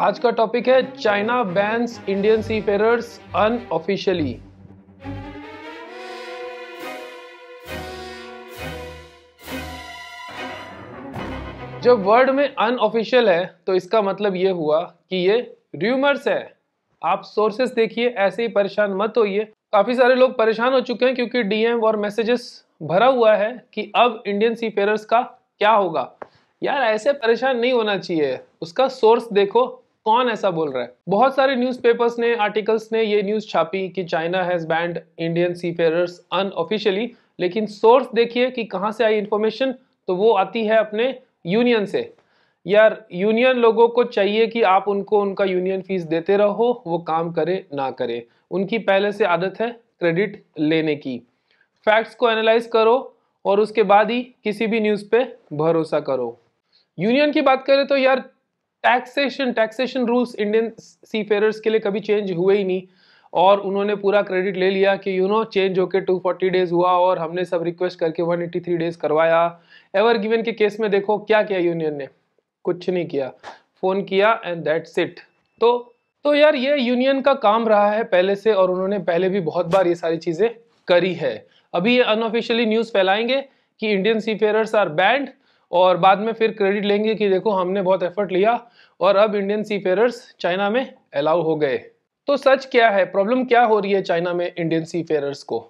आज का टॉपिक है China bans Indian seafarers unofficially जब वर्ड में अनऑफिशियल है तो इसका मतलब ये हुआ कि ये र्यूमर्स है आप सोर्सेस देखिए ऐसे ही परेशान मत होइए काफ़ी सारे लोग परेशान हो चुके हैं क्योंकि डीएम और मैसेजेस भरा हुआ है कि अब इंडियन सी फेरर्स का क्या होगा यार ऐसे परेशान नहीं होना चाहिए उसका सोर्स देखो कौन ऐसा बोल रहा है बहुत सारे न्यूज़पेपर्स ने आर्टिकल्स ने ये न्यूज़ छापी कि China has banned Indian seafarers unofficially लेकिन सोर्स देखिए कि कहाँ से आई इन्फॉर्मेशन तो वो आती है अपने यूनियन से यार यूनियन लोगों को चाहिए कि आप उनको उनका यूनियन फीस देते रहो वो काम करे ना करे उनकी पहले से आदत है क्रेडिट लेने की फैक्ट्स को एनालाइज करो और उसके बाद ही किसी भी न्यूज़ पे भरोसा करो यूनियन की बात करें तो यार taxation taxation rules Indian seafarers के लिए कभी चेंज हुए ही नहीं और उन्होंने पूरा क्रेडिट ले लिया कि यू नो चेंज होके 240 डेज हुआ और हमने सब रिक्वेस्ट करके 183 डेज करवाया एवर गिवन के केस में देखो क्या किया यूनियन ने कुछ नहीं किया फ़ोन किया एंड दैट्स इट तो तो यार ये यूनियन का काम रहा है पहले से और उन्होंने पहले भी बहुत बार ये सारी चीज़ें करी है अभी ये अनऑफिशियली न्यूज़ फैलाएंगे कि Indian seafarers are banned और बाद में फिर क्रेडिट लेंगे कि देखो हमने बहुत एफर्ट लिया और अब इंडियन सी फेयरर्स चाइना में अलाउ हो गए तो सच क्या है प्रॉब्लम क्या हो रही है चाइना में इंडियन सी फेयरर्स को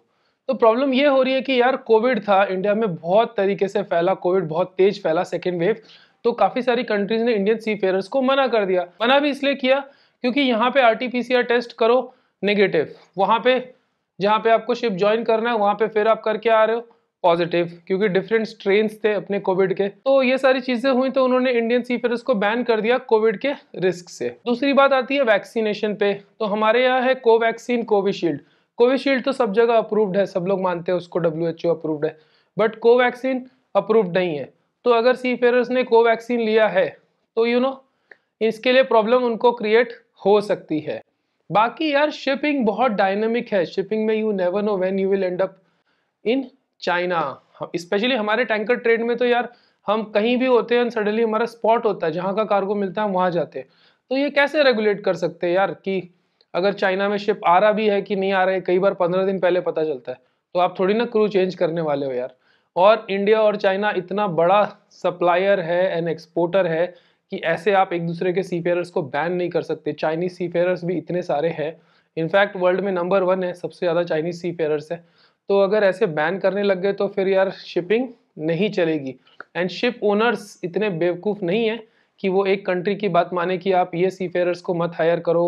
तो प्रॉब्लम ये हो रही है कि यार कोविड था इंडिया में बहुत तरीके से फैला कोविड बहुत तेज फैला सेकेंड वेव तो काफ़ी सारी कंट्रीज ने इंडियन सी फेयरर्स को मना कर दिया मना भी इसलिए किया क्योंकि यहाँ पे आर टेस्ट करो नेगेटिव वहाँ पे जहाँ पे आपको शिप ज्वाइन करना है वहाँ पे फिर आप करके आ रहे हो पॉजिटिव क्योंकि डिफरेंट स्ट्रेन थे अपने कोविड के तो ये सारी चीजें हुई तो उन्होंने इंडियन सीफेरर्स को बैन कर दिया कोविड के रिस्क से दूसरी बात आती है वैक्सीनेशन पे तो हमारे यहाँ है कोवैक्सीन कोविशील्ड कोविशील्ड तो सब जगह अप्रूव्ड है सब लोग मानते हैं उसको डब्ल्यू अप्रूव्ड है बट कोवैक्सीन अप्रूव्ड नहीं है तो अगर सीफेरर्स ने कोवैक्सीन लिया है तो यू you नो know, इसके लिए प्रॉब्लम उनको क्रिएट हो सकती है बाकी यार शिपिंग बहुत डायनेमिक है शिपिंग में you never know when you will end up in China specially हमारे टैंकर ट्रेड में तो यार हम कहीं भी होते हैं सडनली हमारा स्पॉट होता है जहाँ का कार्गो मिलता है वहाँ जाते हैं तो ये कैसे रेगुलेट कर सकते हैं यार कि अगर चाइना में शिप आ रहा भी है कि नहीं आ रहा है कई बार पंद्रह दिन पहले पता चलता है तो आप थोड़ी ना क्रू चेंज करने वाले हो यार और इंडिया और चाइना इतना बड़ा सप्लायर है एंड एक्सपोर्टर है कि ऐसे आप एक दूसरे के सी को बैन नहीं कर सकते चाइनीज सी भी इतने सारे हैं इनफैक्ट वर्ल्ड में नंबर वन है सबसे ज़्यादा चाइनीज सी है तो अगर ऐसे बैन करने लग गए तो फिर यार शिपिंग नहीं चलेगी एंड शिप ओनर्स इतने बेवकूफ़ नहीं हैं कि वो एक कंट्री की बात माने कि आप ये सी फेयर को मत हायर करो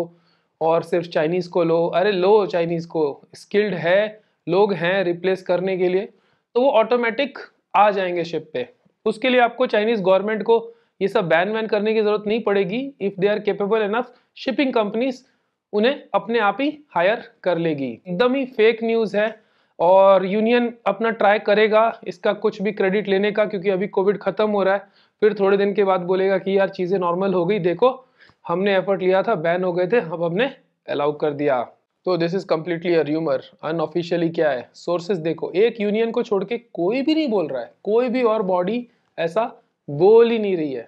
और सिर्फ चाइनीज़ को लो अरे लो चाइनीज़ को स्किल्ड है लोग हैं रिप्लेस करने के लिए तो वो ऑटोमेटिक आ जाएंगे शिप पे उसके लिए आपको चाइनीज़ गवर्नमेंट को ये सब बैन वैन करने की ज़रूरत नहीं पड़ेगी if they are capable enough shipping companies उन्हें अपने आप ही हायर कर लेगी एकदम ही फेक न्यूज़ है और यूनियन अपना ट्राई करेगा इसका कुछ भी क्रेडिट लेने का क्योंकि अभी कोविड खत्म हो रहा है फिर थोड़े दिन के बाद बोलेगा कि यार चीज़ें नॉर्मल हो गई देखो हमने एफर्ट लिया था बैन हो गए थे अब हमने अलाउ कर दिया तो this is completely a rumour unofficially क्या है सोर्सेज देखो एक यूनियन को छोड़ के कोई भी नहीं बोल रहा है कोई भी और बॉडी ऐसा बोल ही नहीं रही है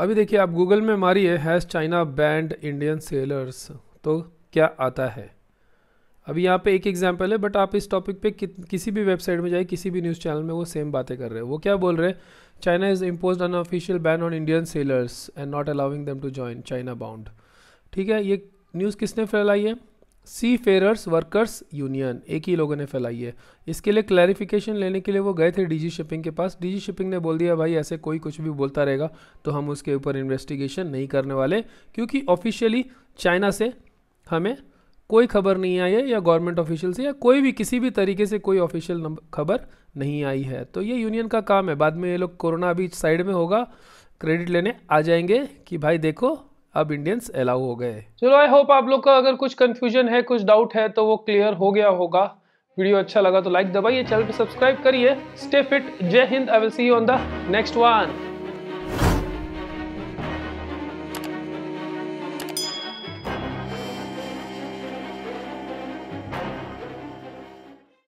अभी देखिए आप गूगल में मारिए has China banned Indian sellers तो क्या आता है अभी यहाँ पे एक एग्जाम्पल है बट आप इस टॉपिक पे कि, किसी भी वेबसाइट में जाए किसी भी न्यूज़ चैनल में वो सेम बातें कर रहे हैं वो क्या बोल रहे हैं China is impose unofficial ban on Indian sellers and not allowing them to join China bound ठीक है ये न्यूज़ किसने फैलाई है सी फेयरर्स वर्कर्स यूनियन एक ही लोगों ने फैलाई है इसके लिए क्लैरिफिकेशन लेने के लिए वो गए थे डीजी शिपिंग के पास डीजी शिपिंग ने बोल दिया भाई ऐसे कोई कुछ भी बोलता रहेगा तो हम उसके ऊपर इन्वेस्टिगेशन नहीं करने वाले क्योंकि ऑफिशियली चाइना से हमें कोई खबर नहीं आई है या गवर्नमेंट ऑफिशियल से या कोई भी किसी भी तरीके से कोई ऑफिशियल खबर नहीं आई है तो ये यूनियन का काम है बाद में ये लोग कोरोना अभी साइड में होगा क्रेडिट लेने आ जाएंगे कि भाई देखो अब इंडियंस अलाउ हो गए चलो आई होप आप लोग का अगर कुछ कंफ्यूजन है कुछ डाउट है तो वो क्लियर हो गया होगा वीडियो अच्छा लगा तो लाइक दबाइए चैनल पर सब्सक्राइब करिए स्टे फिट जय हिंद I will see you on the next one